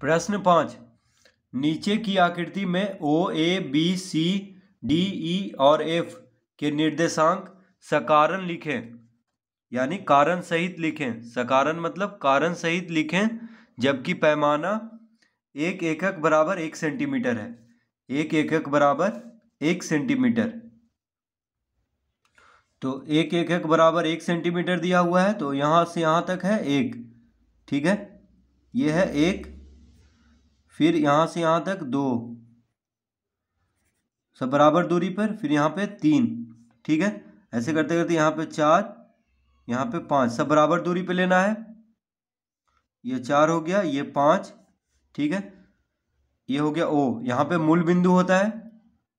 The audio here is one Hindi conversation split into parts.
प्रश्न पाँच नीचे की आकृति में ओ ए बी सी डी ई और एफ के निर्देशांक सकारण लिखें यानी कारण सहित लिखें सकारण मतलब कारण सहित लिखें जबकि पैमाना एक एकक बराबर एक सेंटीमीटर है एक एकक बराबर एक सेंटीमीटर तो एक एकक बराबर एक सेंटीमीटर दिया हुआ है तो यहाँ से यहाँ तक है एक ठीक है ये है एक फिर यहाँ से यहाँ तक दो सब बराबर दूरी पर फिर यहाँ पे तीन ठीक है ऐसे करते करते यहाँ पे चार यहाँ पे पाँच सब बराबर दूरी पे लेना है ये चार हो गया ये पाँच ठीक है ये हो गया ओ यहाँ पे मूल बिंदु होता है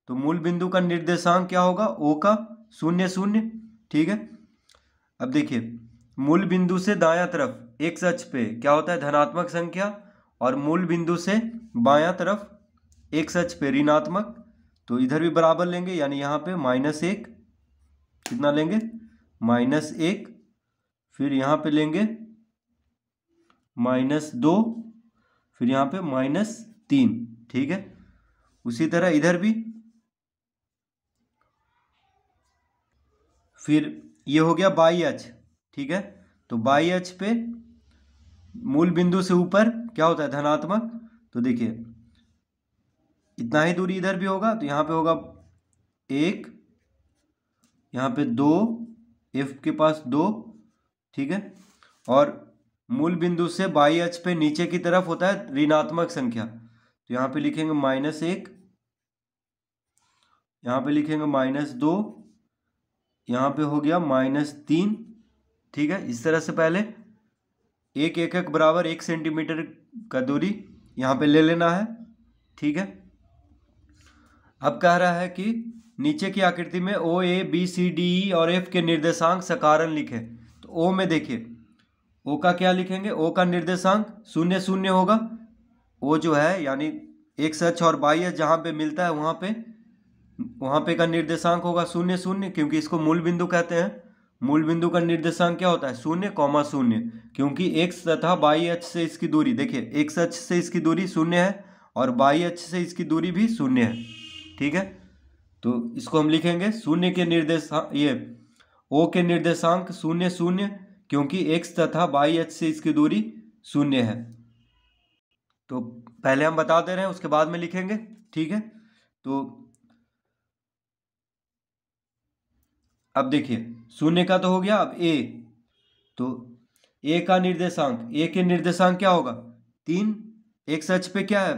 तो मूल बिंदु का निर्देशांक क्या होगा ओ का शून्य शून्य ठीक है अब देखिए मूल बिंदु से दाया तरफ एक सच पे क्या होता है धनात्मक संख्या और मूल बिंदु से बायां तरफ एक सच पे ऋणात्मक तो इधर भी बराबर लेंगे यानी यहाँ पे माइनस एक कितना लेंगे माइनस एक फिर यहाँ पे लेंगे माइनस दो फिर यहाँ पे माइनस तीन ठीक है उसी तरह इधर भी फिर ये हो गया बाई एच ठीक है तो बाई एच पे मूल बिंदु से ऊपर क्या होता है धनात्मक तो देखिए इतना ही दूरी इधर भी होगा तो यहाँ पे होगा एक यहाँ पे दो एफ के पास दो ठीक है और मूल बिंदु से बाई एच पे नीचे की तरफ होता है ऋणात्मक संख्या तो यहाँ पे लिखेंगे माइनस एक यहाँ पे लिखेंगे माइनस दो यहाँ पे हो गया माइनस तीन ठीक है इस तरह से पहले एक एक बराबर एक सेंटीमीटर का दूरी यहाँ पे ले लेना है ठीक है अब कह रहा है कि नीचे की आकृति में ओ ए बी सी डी ई और एफ के निर्देशांक सकारण लिखे तो ओ में देखिए ओ का क्या लिखेंगे ओ का निर्देशांक शून्य शून्य होगा ओ जो है यानी एक सच अच्छा और बाह्य जहाँ पे मिलता है वहाँ पे वहाँ पे का निर्देशांक होगा शून्य शून्य क्योंकि इसको मूल बिंदु कहते हैं मूल बिंदु का निर्देशांक क्या होता है शून्य कौमा शून्य क्योंकि एक तथा बाई अक्ष से इसकी दूरी देखिए एक अक्ष से इसकी दूरी शून्य है और बाई अक्ष से इसकी दूरी भी शून्य है ठीक है तो इसको हम लिखेंगे शून्य के निर्देशांक ये ओ के निर्देशांक शून्य शून्य क्योंकि एक तथा बाई अक्ष से इसकी दूरी शून्य है तो पहले हम बता दे रहे हैं उसके बाद में लिखेंगे ठीक है तो अब देखिए शून्य का तो हो गया अब ए तो ए का निर्देशांक ए के निर्देशांक क्या होगा तीन एक सच पे क्या है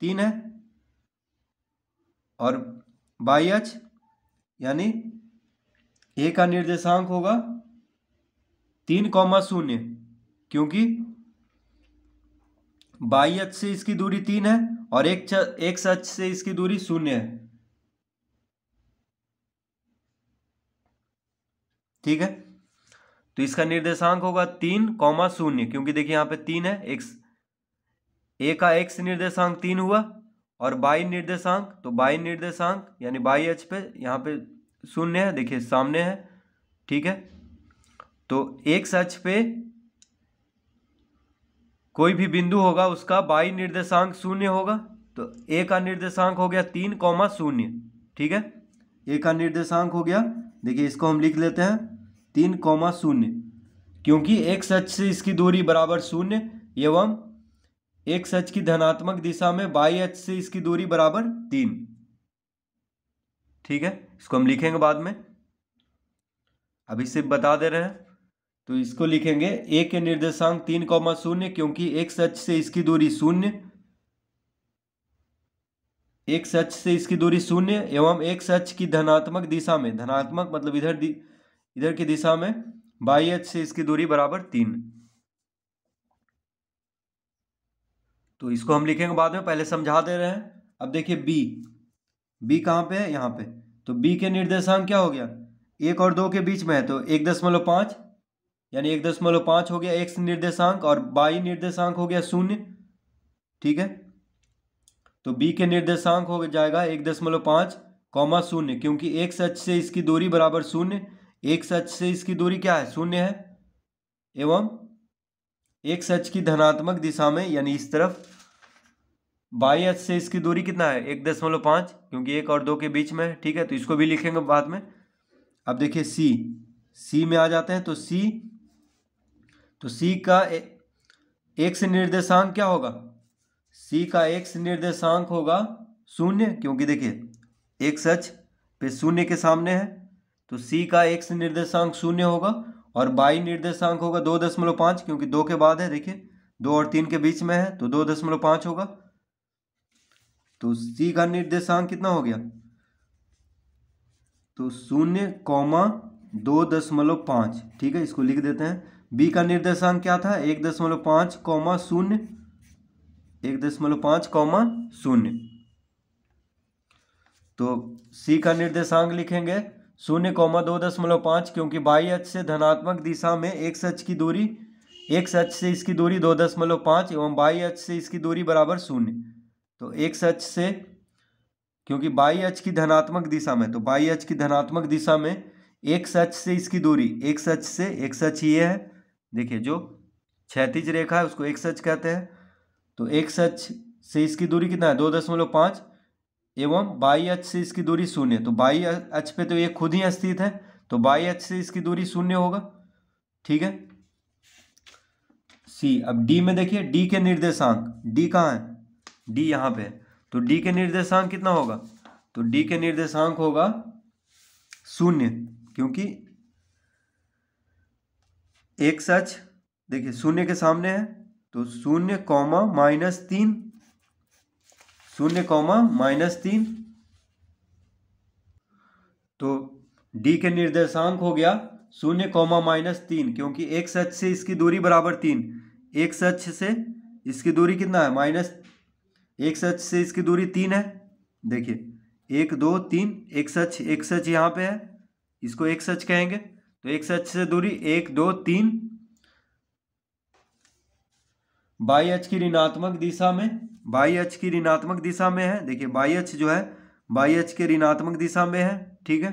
तीन है और बाई एच यानी ए का निर्देशांक होगा तीन कौमा शून्य क्योंकि बाई एच से इसकी दूरी तीन है और एक एक सच से इसकी दूरी शून्य है ठीक है तो इसका निर्देशांक होगा तीन कौमा शून्य क्योंकि देखिए यहां पे तीन है एक्स ए का एक्स निर्देशांक तीन हुआ और बाई निर्देशांक तो बाई निर्देशांक यानी बाई एच पे यहां पे शून्य है देखिए सामने है ठीक है तो एक्स एच पे कोई भी बिंदु होगा उसका बाई निर्देशांक शून्य होगा तो ए का निर्देशांक हो गया तीन कौमा शून्य ठीक है ए का निर्देशांक हो गया देखिए इसको हम लिख लेते हैं तीन कौमा शून्य क्योंकि एक सच से इसकी दूरी बराबर शून्य एवं एक सच की धनात्मक दिशा में बाई एच से इसकी दूरी बराबर तीन ठीक है इसको हम लिखेंगे बाद में अभी सिर्फ बता दे रहे हैं तो इसको लिखेंगे एक के निर्देशांक तीन कौमा शून्य क्योंकि एक सच से इसकी दूरी शून्य एक सच से इसकी दूरी शून्य एवं एक सच की धनात्मक दिशा में धनात्मक मतलब इधर दि, इधर की दिशा में बाई एच से इसकी दूरी बराबर तीन तो इसको हम लिखेंगे बाद में पहले समझा दे रहे हैं अब देखिए बी बी कहाँ पे है यहाँ पे तो बी के निर्देशांक क्या हो गया एक और दो के बीच में है तो एक दशमलव पाँच यानी एक दशमलव पाँच हो गया एक्स निर्देशांक और बाई निर्देशांक हो गया शून्य ठीक है तो बी के निर्देशांक हो जाएगा एक दशमलव पाँच कौमा शून्य क्योंकि एक सच से इसकी दूरी बराबर शून्य एक सच से इसकी दूरी क्या है शून्य है एवं एक सच की धनात्मक दिशा में यानी इस तरफ बाई अच से इसकी दूरी कितना है एक दशमलव पाँच क्योंकि एक और दो के बीच में ठीक है तो इसको भी लिखेंगे बाद में अब देखिए सी सी में आ जाते हैं तो सी तो सी का ए, एक से निर्देशांक क्या होगा सी का एक्स निर्देशांक होगा शून्य क्योंकि देखिए एक सच पे शून्य के सामने है तो सी का एक्स निर्देशांक शून्य होगा और बाई निर्देशांक होगा दो दशमलव पांच क्योंकि दो के बाद है देखिए दो और तीन के बीच में है तो दो दशमलव पांच होगा तो सी का निर्देशांक कितना हो गया तो शून्य कौमा दो दशमलव पांच ठीक है इसको लिख देते हैं बी का निर्देशांक क्या था एक दशमलव पांच कौमा शून्य एक दशमलव पाँच कौमा शून्य तो सी का निर्देशांक लिखेंगे शून्य कौमा दो दशमलव पाँच क्योंकि बाई अक्ष से धनात्मक दिशा में एक सच की दूरी एक सच से इसकी दूरी दो दशमलव पाँच एवं बाई अक्ष से इसकी दूरी बराबर शून्य तो एक सच से क्योंकि बाई अक्ष की धनात्मक दिशा में तो बाई अक्ष की धनात्मक दिशा में एक सच से इसकी दूरी एक सच से एक सच ये है देखिए जो क्षैतिज रेखा है उसको एक सच कहते हैं तो एक अच से इसकी दूरी कितना है दो दशमलव पाँच एवं बाई अच से इसकी दूरी शून्य तो बाई अच पे तो ये खुद ही स्थित है तो बाई अच से इसकी दूरी शून्य होगा ठीक है सी अब डी में देखिए डी के निर्देशांक डी कहाँ है डी यहाँ पे है तो डी के निर्देशांक कितना होगा तो डी के निर्देशांक होगा शून्य क्योंकि एक सच देखिए शून्य के सामने है तो शून्य कौमा माइनस तीन शून्य कौमा माइनस तीन तो डी के निर्देशांक हो गया शून्य कौमा माइनस तीन क्योंकि एक सच से इसकी दूरी बराबर तीन एक सच से इसकी दूरी कितना है माइनस एक सच से इसकी दूरी तीन है देखिए एक दो तीन एक सच एक सच यहाँ पे है इसको एक सच कहेंगे तो एक सच से दूरी एक दो तीन बाई एच की ऋणात्मक दिशा में बाई एच की ऋणात्मक दिशा में है देखिए बाई एच जो है बाई एच के ऋणात्मक दिशा में है ठीक है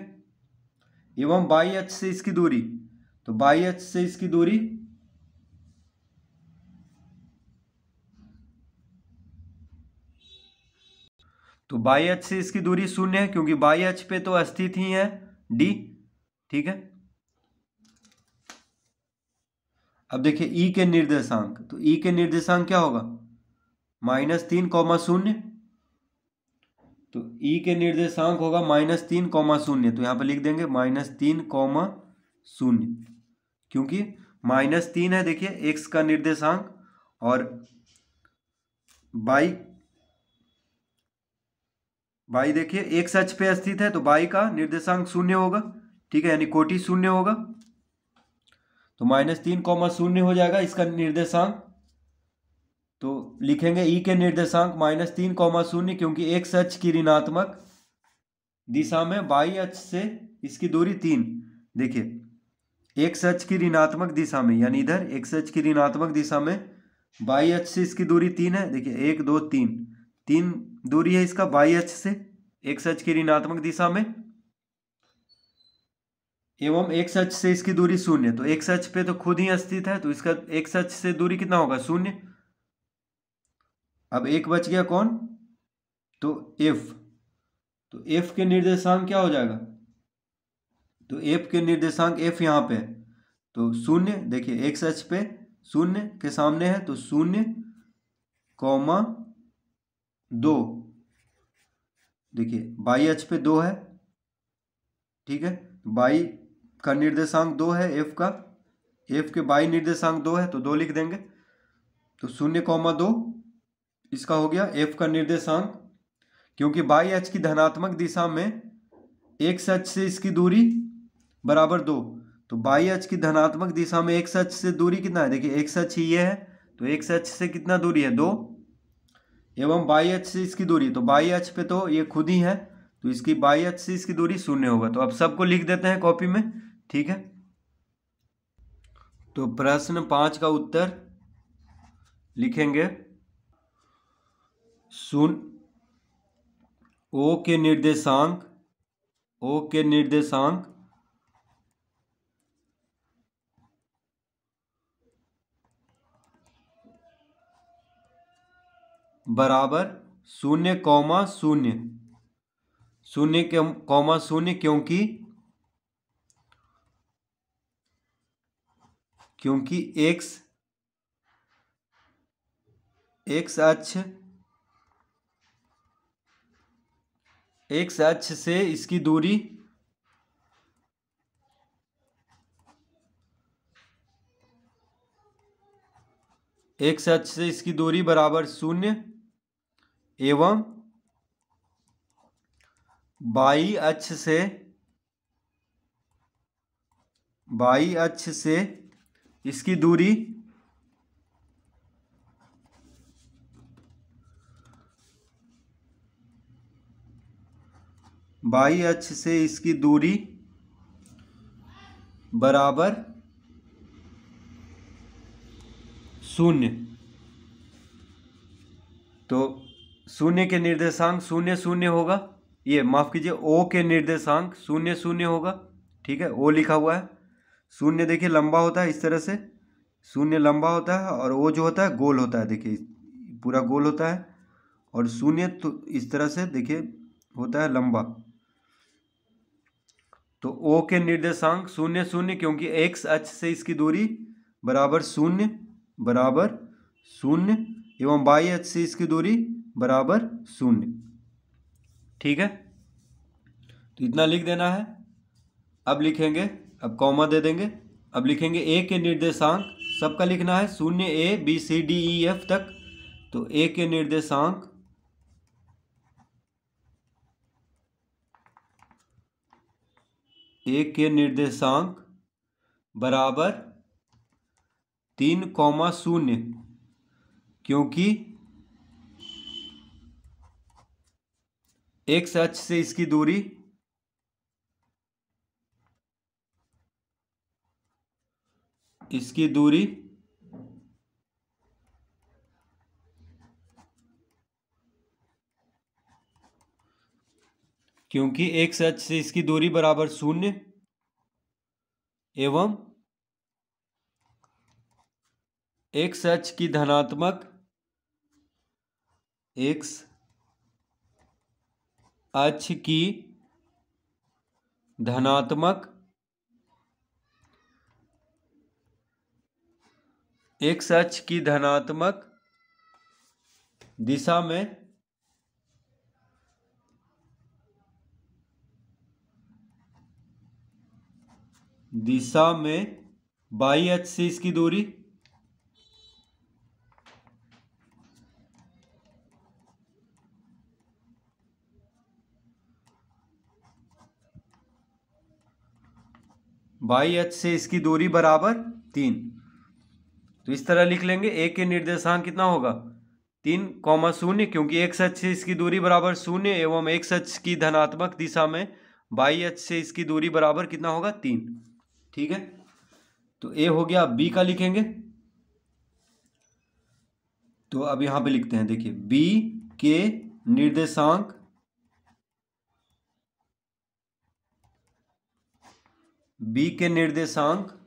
एवं बाई एच से इसकी दूरी तो बाई एच से इसकी दूरी तो बाई एच से इसकी दूरी शून्य है क्योंकि बाई एच पे तो अस्थित ही है डी ठीक है अब देखिए ई e के निर्देशांक तो ई e के निर्देशांक क्या होगा माइनस तीन कौमा शून्य तो ई e के निर्देशांक होगा माइनस तीन कौमा शून्य तो यहां पर लिख देंगे माइनस तीन कौमा शून्य क्योंकि माइनस तीन है देखिए एक्स का निर्देशांक और बाई बाई देखिए एक्स सच पे स्थित है तो बाई का निर्देशांक शून्य होगा ठीक है यानी कोटि शून्य होगा तो माइनस तीन कॉमा शून्य हो जाएगा इसका निर्देशांक तो लिखेंगे ई के निर्देशांक माइनस तीन कॉमा शून्य क्योंकि एक सच की ऋणात्मक दिशा में बाई अच से इसकी दूरी तीन देखिए एक सच की ऋणात्मक दिशा में यानी इधर एक सच की ऋणात्मक दिशा में बाई अच से इसकी दूरी तीन है देखिए एक दो तीन तीन दूरी है इसका बाई अच से एक सच की ऋणात्मक दिशा में एवं एक सच से इसकी दूरी शून्य तो एक सच पे तो खुद ही अस्तित्व है तो इसका एक सच से दूरी कितना होगा शून्य अब एक बच गया कौन तो एफ तो एफ के निर्देशांक क्या हो जाएगा तो एफ के निर्देशांक एफ यहाँ पे है तो शून्य देखिए एक सच पे शून्य के सामने है तो शून्य कौमा दो देखिए बाई एच पे दो है ठीक है बाई का निर्देशांक दो है एफ का एफ के बाई निर्देशांक दो है तो दो लिख देंगे तो शून्य कौमा दो इसका हो गया एफ का निर्देशांक क्योंकि बाई एच की धनात्मक दिशा में एक सच से इसकी दूरी बराबर दो तो बाई एच की धनात्मक दिशा में एक सच से दूरी कितना है देखिए एक सच ही ये है तो एक सच से कितना दूरी है दो एवं बाई एच से इसकी दूरी तो बाई एच पे तो ये खुद ही है तो इसकी बाई एच से इसकी दूरी शून्य होगा तो अब सबको लिख देते हैं कॉपी में ठीक है तो प्रश्न पांच का उत्तर लिखेंगे सुन ओ के निर्देशांक ओ के निर्देशांक बराबर शून्य कौमा शून्य शून्य कौमा शून्य क्योंकि क्योंकि एक्स x अक्ष एक्स अक्ष से इसकी दूरी एक्स अक्ष से इसकी दूरी बराबर शून्य एवं बाई अक्ष से बाई अक्ष से इसकी दूरी बाई अक्ष से इसकी दूरी बराबर शून्य तो शून्य के निर्देशांक शून्य शून्य होगा ये माफ़ कीजिए ओ के निर्देशांक शून्य शून्य होगा ठीक है ओ लिखा हुआ है शून्य देखिए लंबा होता है इस तरह से शून्य लंबा होता है और वो जो होता है गोल होता है देखिए पूरा गोल होता है और शून्य तो इस तरह से देखिए होता है लंबा तो ओ के निर्देशांक शून्य शून्य क्योंकि एक्स अक्ष से इसकी दूरी बराबर शून्य बराबर शून्य एवं बाई अक्ष से इसकी दूरी बराबर शून्य ठीक है तो इतना लिख देना है अब लिखेंगे अब कॉमा दे देंगे अब लिखेंगे ए के निर्देशांक सबका लिखना है शून्य A B C D E F तक तो ए के निर्देशांक ए के निर्देशांक बराबर तीन कौमा शून्य क्योंकि एक्स अक्ष से इसकी दूरी इसकी दूरी क्योंकि एक सच से इसकी दूरी बराबर शून्य एवं एक सच की धनात्मक एक्स अक्ष की धनात्मक एक सच की धनात्मक दिशा में दिशा में बाई एच से इसकी दूरी बाई एच से इसकी दूरी बराबर तीन तो इस तरह लिख लेंगे एक के निर्देशांक कितना होगा तीन कौमा शून्य क्योंकि एक से इसकी दूरी बराबर शून्य एवं एक सच की धनात्मक दिशा में बाई एच से इसकी दूरी बराबर कितना होगा तीन ठीक है तो ए हो गया बी का लिखेंगे तो अब यहां पे लिखते हैं देखिए बी के निर्देशांक बी के निर्देशांक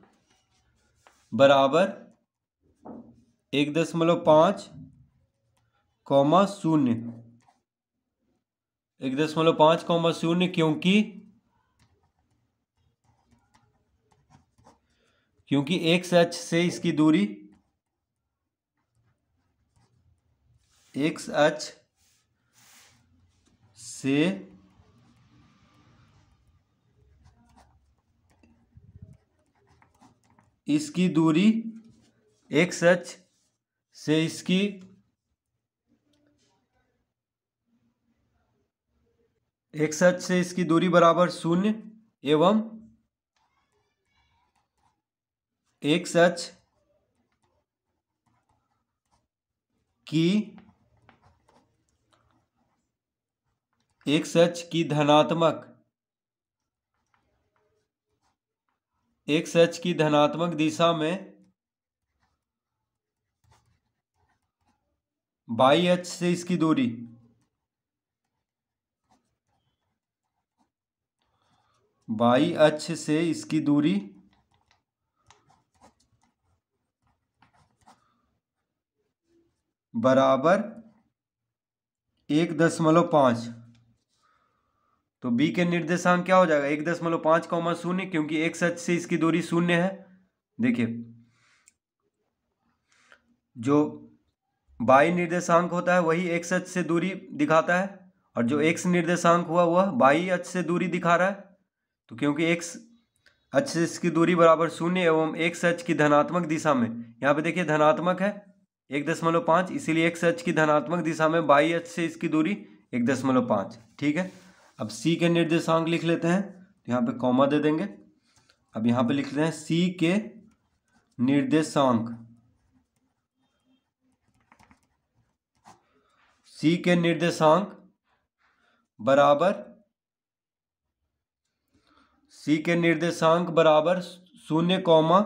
बराबर एक दशमलव पाँच कौमा शून्य एक दशमलव पाँच कौमा शून्य क्योंकि क्योंकि एक्स अक्ष से इसकी दूरी एक्स अक्ष से इसकी दूरी एक्स सच से इसकी एक सच से इसकी दूरी बराबर शून्य एवं एक सच की एक सच की धनात्मक एक सच की धनात्मक दिशा में बाई एच से इसकी दूरी बाई एच से इसकी दूरी बराबर एक दशमलव पांच तो बी के निर्देशांक क्या हो जाएगा एक दशमलव का कौमा शून्य क्योंकि एक सच से इसकी दूरी शून्य है देखिए जो बाई निर्देशांक होता है वही एक्स अच से दूरी दिखाता है और जो एक्स निर्देशांक हुआ वह बाई अच से दूरी दिखा रहा है तो क्योंकि एक्स अच से इसकी दूरी बराबर शून्य एवं एक्स अच की धनात्मक दिशा में यहाँ पे देखिए धनात्मक है एक दशमलव पाँच इसीलिए एक्स अच की धनात्मक दिशा में बाई अच से इसकी दूरी एक दशमलव पाँच ठीक है अब सी के निर्देशांक लिख लेते हैं तो यहाँ पे कॉमा दे देंगे अब यहाँ पे लिख लेते हैं सी के निर्देशांक सी के निर्देशांक बराबर सी के निर्देशांक बराबर शून्य कौमा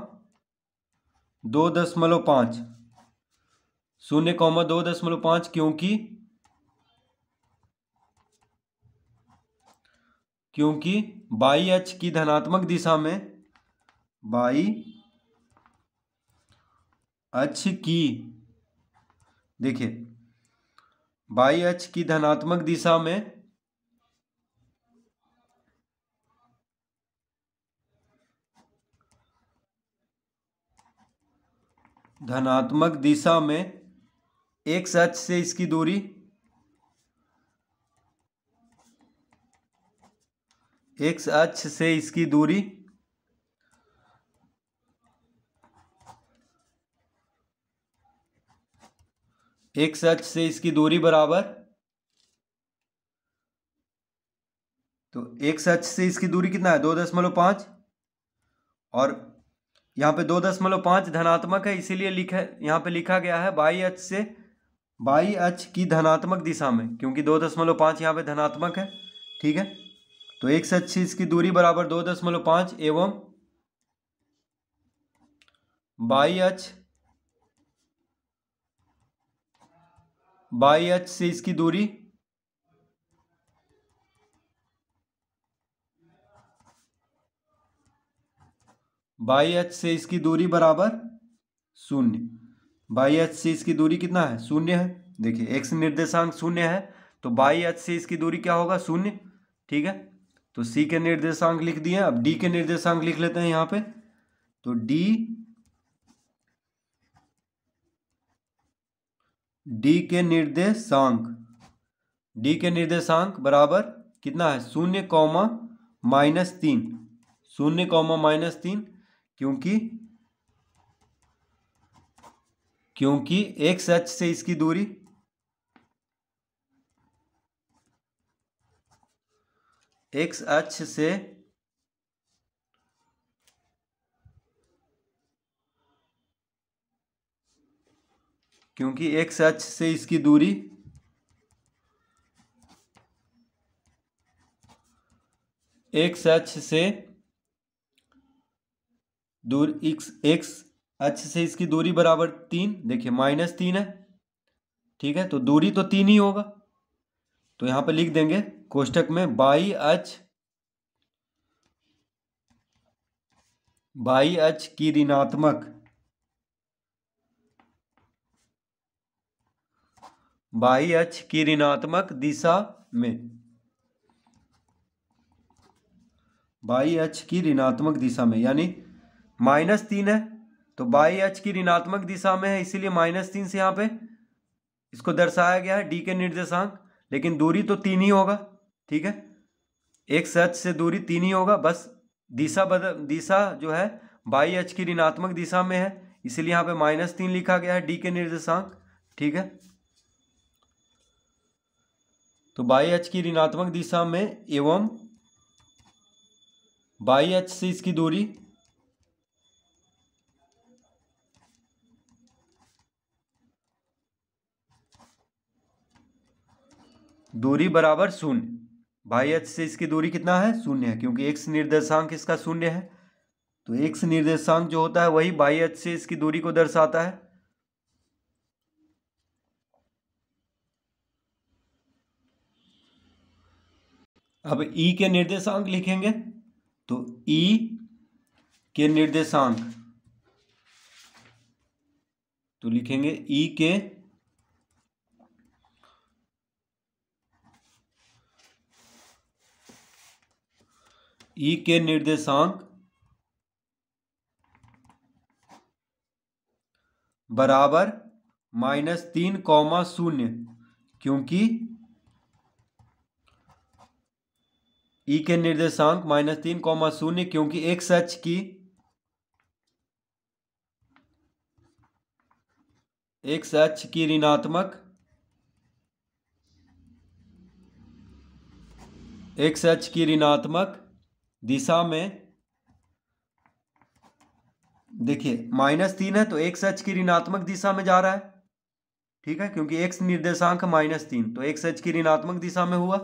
दो दशमलव पांच शून्य कौमा दो दशमलव पांच क्योंकि क्योंकि बाई एच की धनात्मक दिशा में बाई एच की देखिए बाई एच की धनात्मक दिशा में धनात्मक दिशा में एक सच से इसकी दूरी एक अक्ष से इसकी दूरी एक सच से इसकी दूरी बराबर तो एक सच से इसकी दूरी कितना है दो दशमलव पांच और यहां पे दो दशमलव पांच धनात्मक है इसीलिए लिखा यहां पे लिखा गया है बाई अच से बाई अच की धनात्मक दिशा में क्योंकि दो दशमलव पांच यहाँ पे धनात्मक है ठीक है तो एक सच से इसकी दूरी बराबर दो दशमलव पांच एवं बाई अच बाई एच से इसकी दूरी बाई एच से इसकी दूरी बराबर शून्य बाई एच से इसकी दूरी कितना है शून्य है देखिए एक्स निर्देशांक शून्य है तो बाई एच से इसकी दूरी क्या होगा शून्य ठीक है तो सी के निर्देशांक लिख दिए अब डी के निर्देशांक लिख लेते हैं यहां पे तो डी डी के निर्देशांक डी के निर्देशांक बराबर कितना है शून्य कौमा माइनस तीन शून्य कौमा माइनस तीन क्योंकि क्योंकि एक्स सच से इसकी दूरी एक्स अक्ष से क्योंकि एक्स अक्ष से इसकी दूरी एक्स अक्ष से दूर एक्स एक्स अक्ष से इसकी दूरी बराबर तीन देखिए माइनस तीन है ठीक है तो दूरी तो तीन ही होगा तो यहां पर लिख देंगे कोष्टक में बाई अच बाई अच की ऋणात्मक बाई अक्ष की ऋणात्मक दिशा में बाई अक्ष की ऋणात्मक दिशा में यानी माइनस तीन है तो बाई अक्ष की ऋणात्मक दिशा में है इसीलिए माइनस तीन से यहाँ पे इसको दर्शाया गया है डी के निर्देशांक लेकिन दूरी तो तीन ही होगा ठीक है एक सच से दूरी तीन ही होगा बस दिशा बदल दिशा जो है बाई अक्ष की ऋणात्मक दिशा में है इसीलिए यहाँ पे माइनस तीन लिखा गया है डी के निर्देशांक ठीक है तो बाई एच की ऋणात्मक दिशा में एवं बाई एच से इसकी दूरी दूरी बराबर शून्य बाई एच से इसकी दूरी कितना है शून्य है क्योंकि एक्स निर्देशांक इसका शून्य है तो एक्स निर्देशांक जो होता है वही बाई एच से इसकी दूरी को दर्शाता है अब ई e के निर्देशांक लिखेंगे तो ई e के निर्देशांक तो लिखेंगे ई e के ई के निर्देशांक बराबर माइनस तीन कौमा शून्य क्योंकि ई e के निर्देशांक माइनस तीन कौमा शून्य क्योंकि एक सच की एक सच की ऋणात्मक एक सच की ऋणात्मक दिशा में देखिए माइनस तीन है तो एक सच की ऋणात्मक दिशा में जा रहा है ठीक है क्योंकि एक निर्देशांक माइनस तीन तो एक सच की ऋणात्मक दिशा में हुआ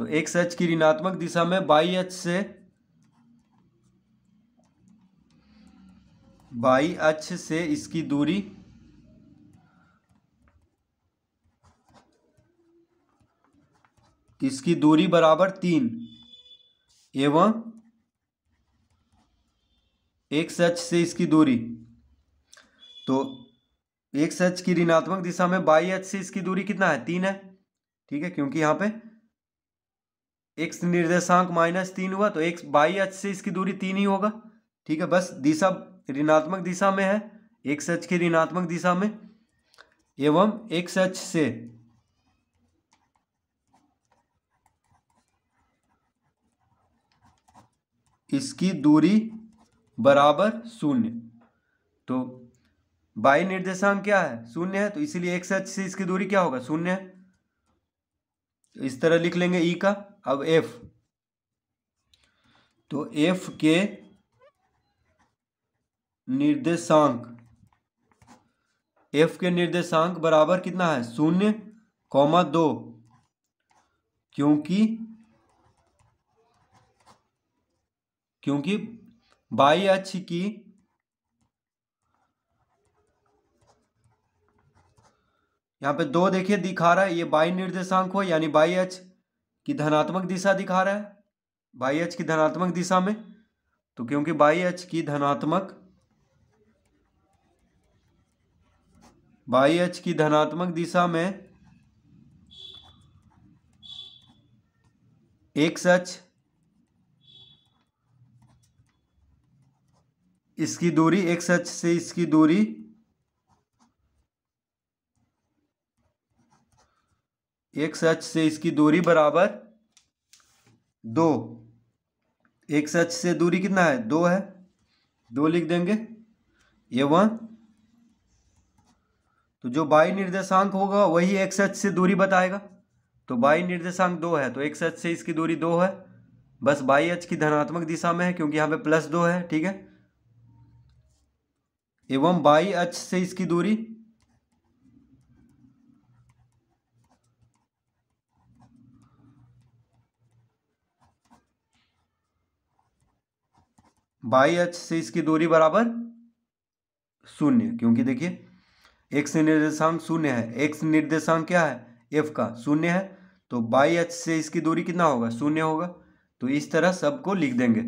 तो एक्स एच की ऋणात्मक दिशा में बाई एच से बाई एच से इसकी दूरी इसकी दूरी बराबर तीन एवं एक्स एच से इसकी दूरी तो एक्स एच की ऋणात्मक दिशा में बाई एच से इसकी दूरी कितना है तीन है ठीक है क्योंकि यहां पे एक निर्देशांक माइनस तीन हुआ तो एक बाई अच से इसकी दूरी तीन ही होगा ठीक है बस दिशा ऋणात्मक दिशा में है एक सच की ऋणात्मक दिशा में एवं एक सच से इसकी दूरी बराबर शून्य तो बाई निर्देशांक क्या है शून्य है तो इसीलिए एक सच से इसकी दूरी क्या होगा शून्य है इस तरह लिख लेंगे ई e का अब एफ तो एफ के निर्देशांक एफ के निर्देशांक बराबर कितना है शून्य कौमा दो क्योंकि क्योंकि बाई अक्ष की यहाँ पे दो देखिए दिखा रहा है ये बाई निर्देशांक हो यानी बाई एच की धनात्मक दिशा दिखा रहा है बाई एच की धनात्मक दिशा में तो क्योंकि बाई एच की धनात्मक बाई एच की धनात्मक दिशा में एक सच इसकी दूरी एक सच से इसकी दूरी एक सच से इसकी दूरी बराबर दो एक सच से दूरी कितना है दो है दो लिख देंगे एवं तो जो बाई निर्देशांक होगा वही एक सच से दूरी बताएगा तो बाई निर्देशांक दो है तो एक सच से इसकी दूरी दो है बस बाई एच की धनात्मक दिशा में है क्योंकि यहां पे प्लस दो है ठीक है एवं बाई एच से इसकी दूरी बाई एच से इसकी दूरी बराबर शून्य क्योंकि देखिए एक्स निर्देशांक शून्य है एक्स निर्देशांक क्या है एफ का शून्य है तो बाई एच से इसकी दूरी कितना होगा शून्य होगा तो इस तरह सबको लिख देंगे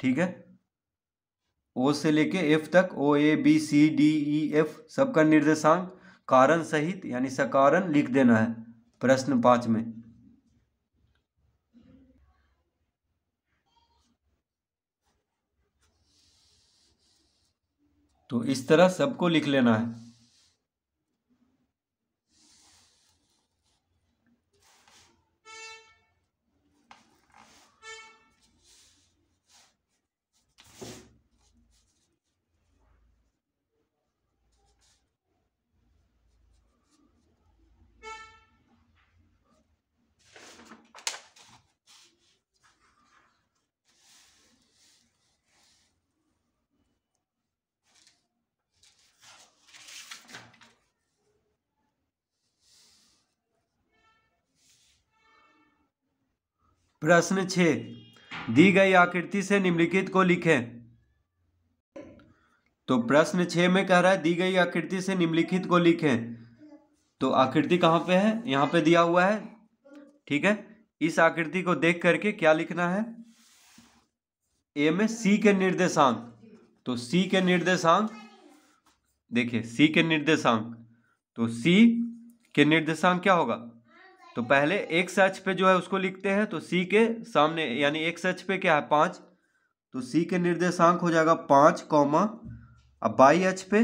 ठीक है ओ से लेके एफ तक O A B C D E F सबका निर्देशांक कारण सहित यानी सकारण लिख देना है प्रश्न पाँच में तो इस तरह सबको लिख लेना है प्रश्न छे दी गई आकृति से निम्नलिखित को लिखें तो प्रश्न छे में कह रहा है दी गई आकृति से निम्नलिखित को लिखें तो आकृति कहाँ पे है यहाँ पे दिया हुआ है ठीक है इस आकृति को देख करके क्या लिखना है ए में सी के निर्देशांक तो सी के निर्देशांक देखिए सी के निर्देशांक तो सी के निर्देशांक क्या होगा तो पहले एक सच पे जो है उसको लिखते हैं तो सी के सामने यानी एक सच पे क्या है पाँच तो सी के निर्देशांक हो जाएगा पाँच कॉमा अब बाई एच पे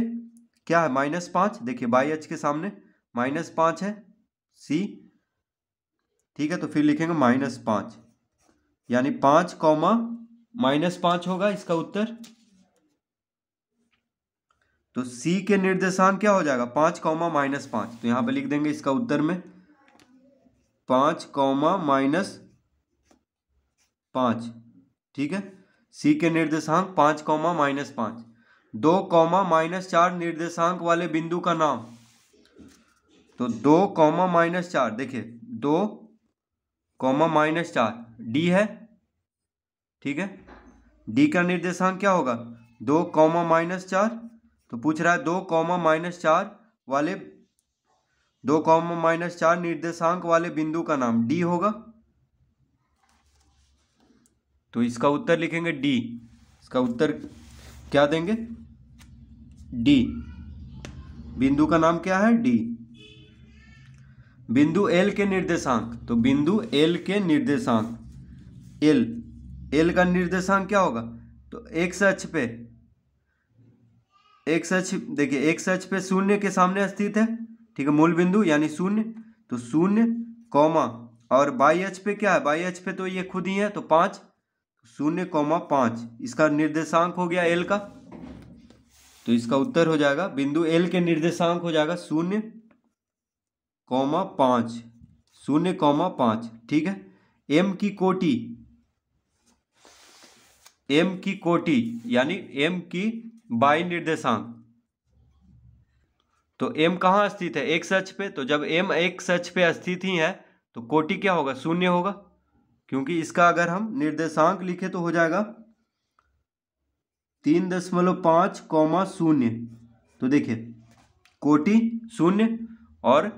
क्या है माइनस पाँच देखिए बाई एच के सामने माइनस पाँच है सी ठीक है तो फिर लिखेंगे माइनस पाँच यानी पाँच कॉमा माइनस पाँच होगा इसका उत्तर तो सी के निर्देशांक क्या हो जाएगा पाँच कॉमा माइनस पाँच तो यहाँ पर लिख देंगे इसका उत्तर में पांच कौमा माइनस पांच ठीक है सी के निर्देशांक पांच कौमा माइनस पांच दो कौमा माइनस चार निर्देशांक वाले बिंदु का नाम तो दो कौमा माइनस चार देखिए दो कौमा माइनस चार डी है ठीक है डी का निर्देशांक क्या होगा दो कौमा माइनस चार तो पूछ रहा है दो कौमा माइनस चार वाले दो कॉम माइनस चार निर्देशांक वाले बिंदु का नाम डी होगा तो इसका उत्तर लिखेंगे डी इसका उत्तर क्या देंगे डी बिंदु का नाम क्या है डी बिंदु एल के निर्देशांक तो बिंदु एल के निर्देशांक एल एल का निर्देशांक क्या होगा तो एक सच पे एक सच देखिए एक सच पे शून्य के सामने स्थित है ठीक है मूल बिंदु यानी शून्य तो शून्य कौमा और बाई एच पे क्या है बाई एच पे तो ये खुद ही है तो पांच तो शून्य कौमा पांच इसका निर्देशांक हो गया एल का तो इसका उत्तर हो जाएगा बिंदु एल के निर्देशांक हो जाएगा शून्य कौमा पांच शून्य कौमा पांच ठीक है एम की कोटि एम की कोटि यानी एम की बाई निर्देशांक तो एम कहाँ स्थित है एक सच पे तो जब एम एक सच पे स्थित ही है तो कोटि क्या होगा शून्य होगा क्योंकि इसका अगर हम निर्देशांक लिखे तो हो जाएगा तीन दशमलव पांच कौमा शून्य तो देखिए कोटि शून्य और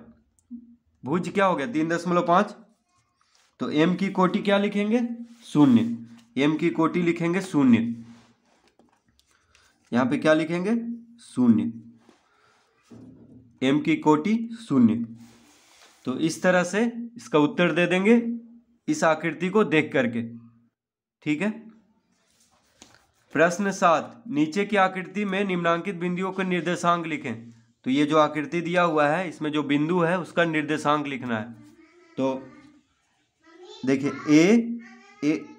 भुज क्या हो गया तीन दशमलव पांच तो एम की कोटि क्या लिखेंगे शून्य एम की कोटि लिखेंगे शून्य यहां पे क्या लिखेंगे शून्य एम की कोटि शून्य तो इस तरह से इसका उत्तर दे देंगे इस आकृति को देख करके ठीक है प्रश्न सात नीचे की आकृति में निम्नांकित बिंदुओं का निर्देशांक लिखें तो ये जो आकृति दिया हुआ है इसमें जो बिंदु है उसका निर्देशांक लिखना है तो देखिए ए ए